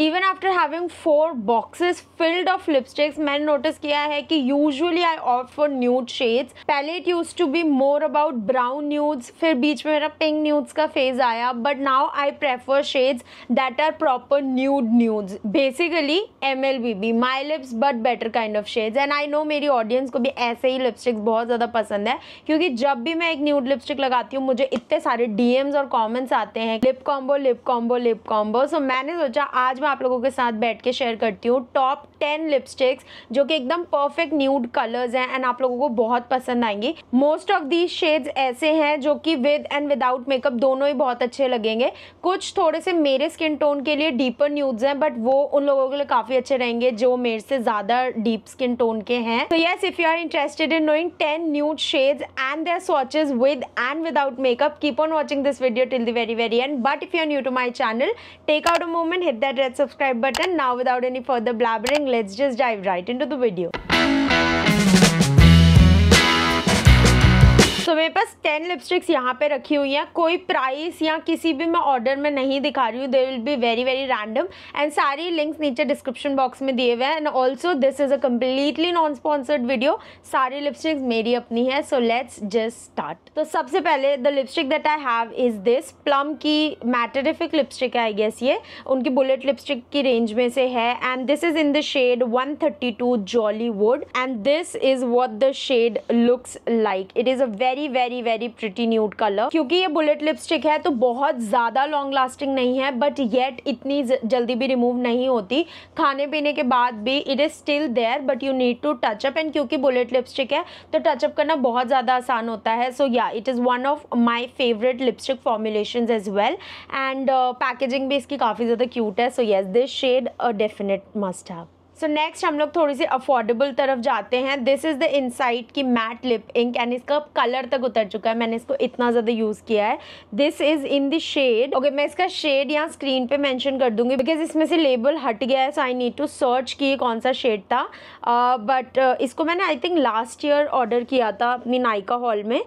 Even after having four boxes filled of lipsticks मैंने notice किया है कि usually I opt for nude shades पहले it used to be more about brown nudes फिर बीच में मेरा पिंक न्यूड्स का फेज आया but now I prefer shades that are proper nude nudes basically M L B B my lips but better kind of shades and I know मेरी audience को भी ऐसे ही लिपस्टिक्स बहुत ज़्यादा पसंद है क्योंकि जब भी मैं एक न्यूड लिपस्टिक लगाती हूँ मुझे इतने सारे डी और कॉमेंट्स आते हैं lip combo lip combo lip combo so मैंने सोचा आज मैं आप लोगों के साथ बैठ के शेयर करती हूँ टॉप टेन लिपस्टिक्स जो कि एकदम परफेक्ट न्यूड कलर्स हैं एंड आप लोगों को बहुत पसंद आएंगी मोस्ट ऑफ दीज शेड्स ऐसे हैं जो कि विद एंड विदाउट मेकअप दोनों ही बहुत अच्छे लगेंगे कुछ थोड़े से मेरे स्किन टोन के लिए डीपर न्यूड्स हैं बट वो उन लोगों के लिए काफ़ी अच्छे रहेंगे जो मेरे से ज़्यादा डीप स्किन टोन के हैं तो yes if you are interested in knowing ten nude shades and their swatches with and without makeup keep on watching this video till the very very end but if you are new to my channel take out a moment hit that that subscribe button. Now without any further blabbering, let's just dive right into the video. Ten lipsticks यहाँ पे रखी हुई हैं कोई price या किसी भी मैं ऑर्डर में नहीं दिखा रही हूँ they will be very very random and सारी लिंक्स नीचे डिस्क्रिप्शन बॉक्स में दिए हुए हैं and also this is a completely non sponsored video सारी लिपस्टिक्स मेरी अपनी है सो लेट्स जस्ट स्टार्ट तो सबसे पहले the lipstick that I have is this plum की मैटरिफिक लिपस्टिक है आई गेस ये उनकी बुलेट लिपस्टिक की रेंज में से है and this is in the shade one thirty two Jollywood and this is what the shade looks like it is a very very very pretty nude colour क्योंकि ये bullet lipstick है तो बहुत ज़्यादा लॉन्ग लास्टिंग नहीं है but yet इतनी जल्दी भी रिमूव नहीं होती खाने पीने के बाद भी it is still there but you need to touch up and क्योंकि बुलेट लिपस्टिक है तो टचअप करना बहुत ज़्यादा आसान होता है सो या it is one of my favourite lipstick formulation as well and packaging भी इसकी काफ़ी ज़्यादा क्यूट है so yes this shade definite must have so next हम लोग थोड़ी सी अफोर्डेबल तरफ जाते हैं दिस इज़ द इनसाइट की मैट लिप इंक एंड इसका कलर तक उतर चुका है मैंने इसको इतना ज़्यादा यूज़ किया है this is in the shade okay मैं इसका शेड यहाँ स्क्रीन पे मेंशन कर दूंगी बिकॉज इसमें से लेबल हट गया है so I need to search कि ये कौन सा शेड था बट uh, uh, इसको मैंने I think last year order किया था अपनी नाइका हॉल में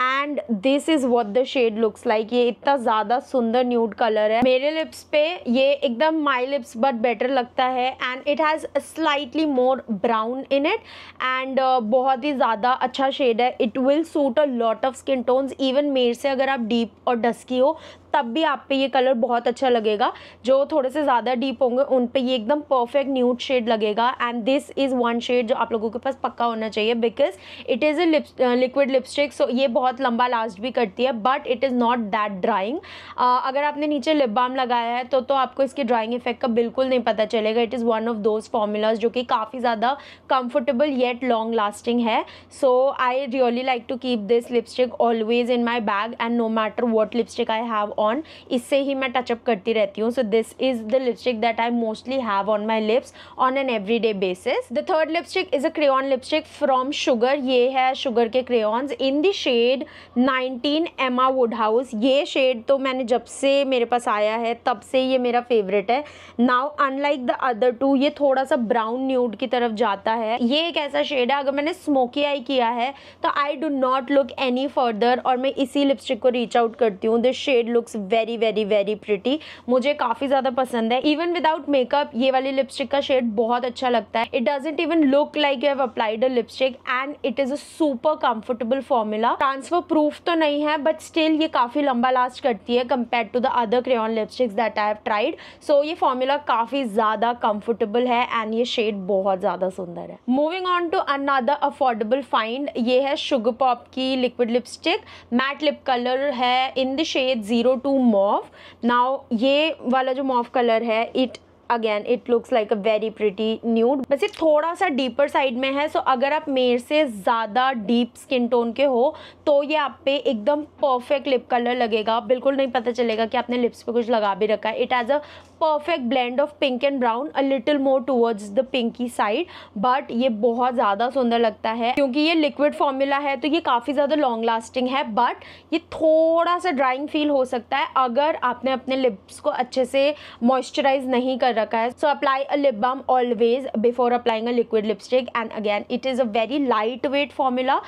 and this is what the shade looks like ये इतना ज़्यादा सुंदर न्यूड कलर है मेरे लिप्स पे ये एकदम माई लिप्स बट बेटर लगता है and it has slightly more brown in it and बहुत ही ज़्यादा अच्छा शेड है it will suit a lot of skin tones even मेर से अगर आप डीप और डस्की हो तब भी आप पे ये कलर बहुत अच्छा लगेगा जो थोड़े से ज़्यादा डीप होंगे उन पे ये एकदम परफेक्ट न्यूट शेड लगेगा and this is one shade जो आप लोगों के पास पक्का होना चाहिए because it is a liquid lipstick so ये बहुत लंबा लास्ट भी करती है but it is not that drying अगर आपने नीचे लिप बाम लगाया है तो तो आपको इसके ड्राइंग इफेक्ट का बिल्कुल नहीं पता चलेगा it is one of those formulas जो कि काफ़ी ज़्यादा कम्फर्टेबल येट लॉन्ग लास्टिंग है so I really like to keep this lipstick always in my bag and no matter what lipstick I have on इससे ही मैं टचअप करती रहती हूँ so this is the lipstick that I mostly have on my lips on an every day basis the third lipstick is a crayon lipstick from Sugar ये है sugar के cranes in the shade 19 एमा would house ये shade तो मैंने जब से मेरे पास आया है तब से ये मेरा फेवरेट है now unlike the other two ये थोड़ा सा ब्राउन न्यूड की तरफ जाता है ये एक ऐसा शेड है अगर मैंने स्मोकी आई किया है तो I do not look any further और मैं इसी लिपस्टिक को रीच आउट करती हूँ this shade look looks very very very pretty मुझे काफ़ी ज़्यादा पसंद है इवन विदाउट मेकअप ये वाली लिपस्टिक का शेड बहुत अच्छा लगता है it doesn't even look like you have applied a lipstick and it is a super comfortable formula transfer proof तो नहीं है बट स्टिल ये काफ़ी लंबा लास्ट करती है compare to the other crayon lipsticks that I have tried so ये formula काफ़ी ज़्यादा कंफर्टेबल है एंड ये शेड बहुत ज़्यादा सुंदर है moving on to another affordable find ये है शुगर पॉप की liquid lipstick matte lip colour है in the shade zero two mauve now ये वाला जो मॉव कलर है it again it looks like a very pretty nude बस ये थोड़ा सा डीपर साइड में है सो अगर आप मेरे से ज़्यादा डीप स्किन टोन के हो तो ये आप पे एकदम परफेक्ट लिप कलर लगेगा बिल्कुल नहीं पता चलेगा कि आपने लिप्स पे कुछ लगा भी रखा है it has a perfect blend of pink and brown a little more towards the pinky side but ये बहुत ज़्यादा सुंदर लगता है क्योंकि ये लिक्विड फॉर्मूला है तो ये काफ़ी ज़्यादा लॉन्ग लास्टिंग है बट ये थोड़ा सा ड्राइंग फील हो सकता है अगर आपने अपने लिप्स को अच्छे से मॉइस्चराइज नहीं कर रखा है so apply a lip balm always before applying a liquid lipstick and again it is a very light weight formula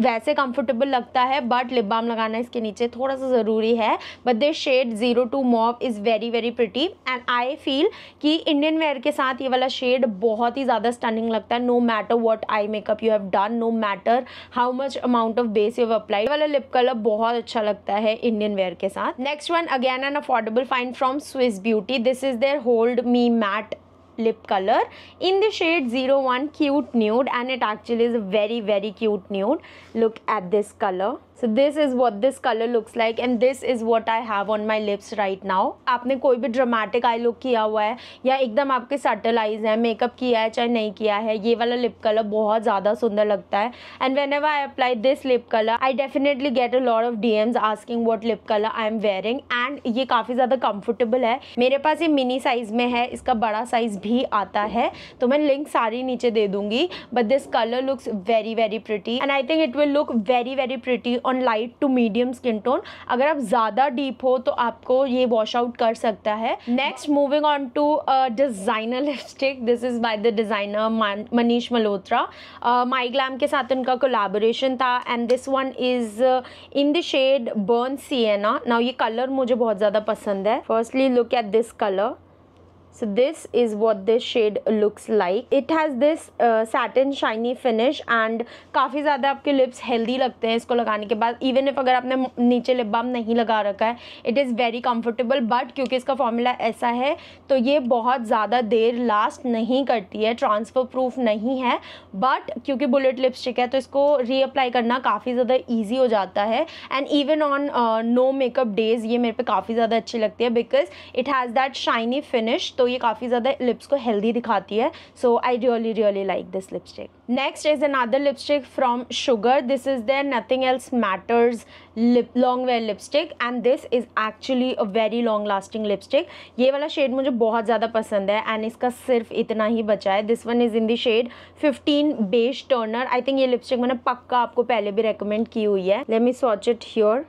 वैसे कंफर्टेबल लगता है बट लिप बाम लगाना इसके नीचे थोड़ा सा ज़रूरी है but this shade zero two mauve is very very pretty and I feel कि इंडियन वेयर के साथ ये वाला शेड बहुत ही ज़्यादा स्टनिंग लगता है no matter what I makeup you have done no matter how much amount of base you have वाला लिप कलर बहुत अच्छा लगता है इंडियन वेयर के साथ next one again an affordable find from Swiss Beauty this is their hold me matte lip color in the shade 01 cute nude and it actually is a very very cute nude look at this color so this is what this colour looks like and this is what I have on my lips right now आपने कोई भी dramatic I look किया हुआ है या एकदम आपके subtle eyes है मेकअप किया है चाहे नहीं किया है ये वाला लिप कलर बहुत ज़्यादा सुंदर लगता है and whenever I apply this lip colour I definitely get a lot of DMs asking what lip colour I am wearing and ये काफ़ी ज़्यादा कम्फर्टेबल है मेरे पास ये मिनी साइज़ में है इसका बड़ा साइज़ भी आता है तो मैं लिंक सारी नीचे दे दूंगी but this colour looks very very pretty and I think it will look very very pretty on light to medium skin tone अगर आप ज़्यादा डीप हो तो आपको ये वॉश आउट कर सकता है next moving on to designer lipstick this is by the designer Manish Malhotra My Glamm के साथ उनका कोलाबोरेशन था and this one is in the shade burnt sienna now ये कलर मुझे बहुत ज़्यादा पसंद है firstly look at this colour so this is what this shade looks like it has this uh, satin shiny finish and काफ़ी ज़्यादा आपके lips healthy लगते हैं इसको लगाने के बाद इवन इफ अगर आपने नीचे लिप बाम नहीं लगा रखा है it is very comfortable but क्योंकि इसका फॉर्मूला ऐसा है तो ये बहुत ज़्यादा देर लास्ट नहीं करती है ट्रांसफ़र प्रूफ नहीं है बट क्योंकि बुलेट लिपस्टिक है तो इसको रीअप्लाई करना काफ़ी ज़्यादा ईजी हो जाता है and even on no makeup days ये मेरे पे काफ़ी ज़्यादा अच्छी लगती है because it has that shiny finish तो तो ये काफ़ी ज़्यादा लिप्स को हेल्दी दिखाती है so I really really like this lipstick next is another lipstick from Sugar this is their nothing else matters lip long wear lipstick and this is actually a very long lasting lipstick ये वाला shade मुझे बहुत ज़्यादा पसंद है and इसका सिर्फ इतना ही बचा है this one is in the shade fifteen beige turner I think ये लिपस्टिक मैंने पक्का आपको पहले भी रिकमेंड की हुई है let me swatch it here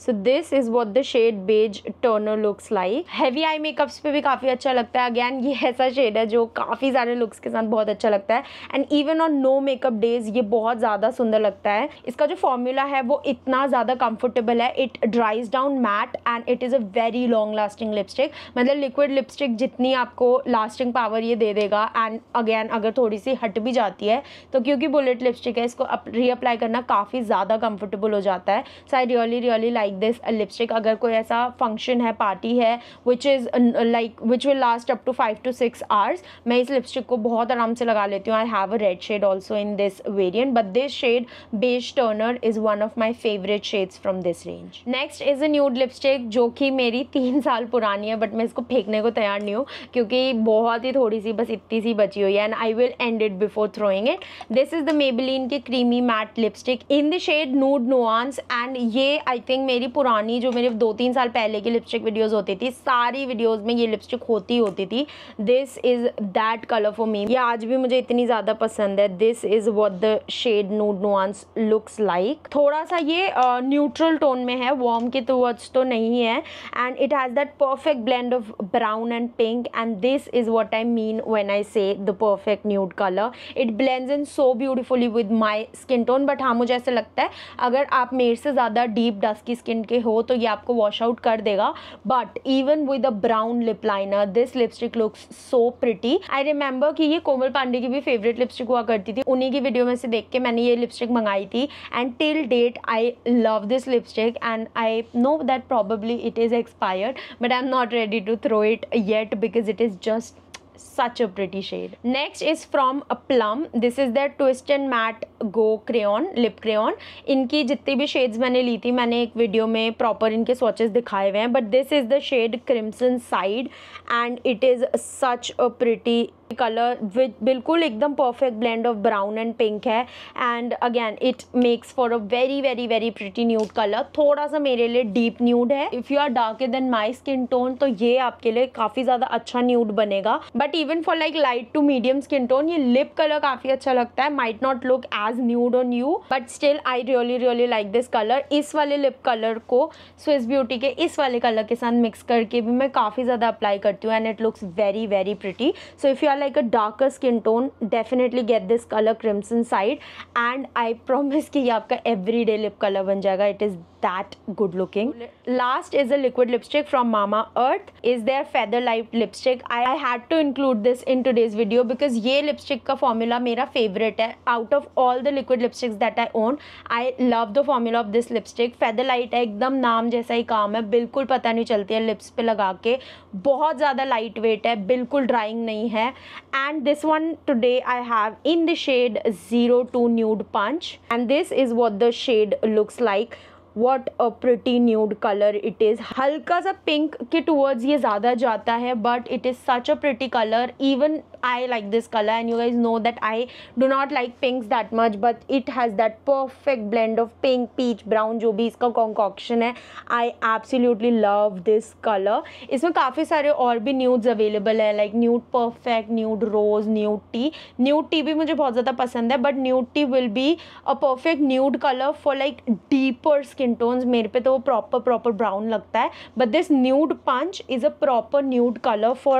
so this is what the shade beige turner looks like heavy eye makeups पे भी काफ़ी अच्छा लगता है अगैन ये ऐसा शेड है जो काफ़ी सारे लुक्स के साथ बहुत अच्छा लगता है and even on no makeup days ये बहुत ज़्यादा सुंदर लगता है इसका जो फॉर्मूला है वो इतना ज़्यादा कंफर्टेबल है it dries down matte and it is a very long lasting lipstick मतलब लिक्विड लिपस्टिक जितनी आपको लास्टिंग पावर ये दे देगा एंड अगैन अगर थोड़ी सी हट भी जाती है तो क्योंकि बुलेट लिपस्टिक है इसको रीअप्लाई करना काफ़ी ज़्यादा कंफर्टेबल हो जाता है so I really really like like this lipstick अगर कोई ऐसा फंक्शन है पार्टी है which is like which will last up to five to six hours मैं इस लिपस्टिक को बहुत आराम से लगा लेती हूँ I have a red shade also in this variant but this shade beige turner is one of my favourite shades from this range next is a nude lipstick जो कि मेरी तीन साल पुरानी है बट मैं इसको फेंकने को तैयार नहीं हूँ क्योंकि बहुत ही थोड़ी सी बस इतनी सी बची हुई है and I will end it before throwing it this is the Maybelline की creamy matte lipstick in the shade nude nuance and ये आई थिंक मेरी मेरी पुरानी जो मेरे दो तीन साल पहले की लिपस्टिक वीडियोस होती थी सारी वीडियोस में ये लिपस्टिक होती होती थी this is that colour for me ये आज भी मुझे इतनी ज़्यादा पसंद है this is what the shade nude nuance looks like थोड़ा सा ये न्यूट्रल uh, टोन में है वॉर्म के टूवर्ड्स तो नहीं है and it has that perfect blend of brown and pink and this is what I mean when I say the perfect nude colour it blends in so beautifully with my skin tone but हाँ मुझे ऐसा लगता है अगर आप मेरे से ज़्यादा डीप डस्की स्किन स्किन के हो तो ये आपको वॉश आउट कर देगा but even with a brown lip liner this lipstick looks so pretty I remember कि ये कोमल पांडे की भी फेवरेट लिपस्टिक हुआ करती थी उन्हीं की वीडियो में से देख के मैंने ये लिपस्टिक मंगाई थी and till date I love this lipstick and I know that probably it is expired but I am not ready to throw it yet because it is just such a pretty shade next is from a plum this is their twist and matte go crayon lip crayon इनकी जितनी भी shades मैंने ली थी मैंने एक video में proper इनके swatches दिखाए हुए हैं but this is the shade crimson side and it is such a pretty colour with बिल्कुल एकदम perfect blend of brown and pink है and again it makes for a very very very pretty nude colour थोड़ा सा मेरे लिए deep nude है if you are dark than my skin tone तो ये आपके लिए काफ़ी ज़्यादा अच्छा न्यूड बनेगा but even for like light to medium skin tone ये लिप कलर काफ़ी अच्छा लगता है might not look as nude on you but still I really really like this colour इस वाले लिप कलर को स्विस ब्यूटी के इस वाले कलर के साथ मिक्स करके भी मैं काफ़ी ज़्यादा अप्लाई करती हूँ and it looks very very pretty so if you are like a darker skin tone definitely get this color crimson side and I promise कि ये आपका everyday lip color बन जाएगा it is that good looking last is a liquid lipstick from Mama Earth is their feather light lipstick I i had to include this in today's video because ये lipstick का formula मेरा favorite है out of all the liquid lipsticks that I own I love the formula of this lipstick feather light है एकदम नाम जैसा ही काम है बिल्कुल पता नहीं चलती है lips पे लगा के बहुत ज़्यादा लाइट वेट है बिल्कुल ड्राइंग नहीं है and this one today i have in the shade zero two nude punch and this is what the shade looks like what a pretty nude color it is halka sa pink ke towards ye zyada jata hai but it is such a pretty color even I like this color and you guys know that I do not like pinks that much but it has that perfect blend of pink, peach, brown जो भी इसका concoction है I absolutely love this color इसमें काफ़ी सारे और भी nudes available है like nude perfect, nude rose, nude tea nude tea भी मुझे बहुत ज़्यादा पसंद है but nude tea will be a perfect nude color for like deeper skin tones मेरे पे तो वो proper proper brown लगता है but this nude punch is a proper nude color for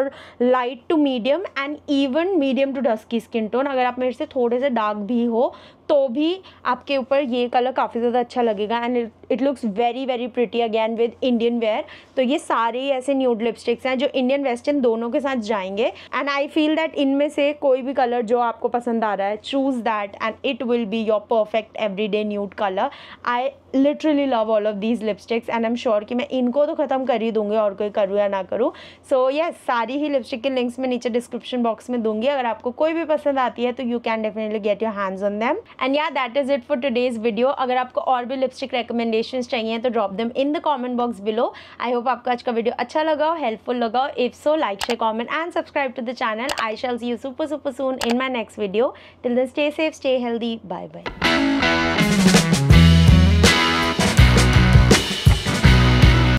light to medium and even medium to dusky skin tone अगर आप मेरे से थोड़े से डार्क भी हो तो भी आपके ऊपर ये कलर काफ़ी ज़्यादा अच्छा लगेगा and it looks very very pretty again with Indian wear तो ये सारे ऐसे न्यूड लिपस्टिक्स हैं जो इंडियन वेस्टर्न दोनों के साथ जाएंगे एंड आई फील दैट इनमें से कोई भी कलर जो आपको पसंद आ रहा है choose that and it will be your perfect every day nude colour I literally love all of these lipsticks and I am sure कि मैं इनको तो ख़त्म कर ही दूंगी और कोई करूँ या ना करूँ सो यस सारी ही लिपस्टिक के लिंक्स मैं नीचे डिस्क्रिप्शन बॉक्स में दूंगी अगर आपको कोई भी पसंद आती है तो you can definitely get your hands on them and yeah that is it for today's video अगर आपको और भी लिपस्टिक रिकमेंडेशन चाहिए हैं तो drop them in the comment box below I hope आपको आज का वीडियो अच्छा लगा हो हेल्पफुल लगा हो if so like share comment and subscribe to the channel I shall see you super super soon in my next video till then stay safe stay healthy bye bye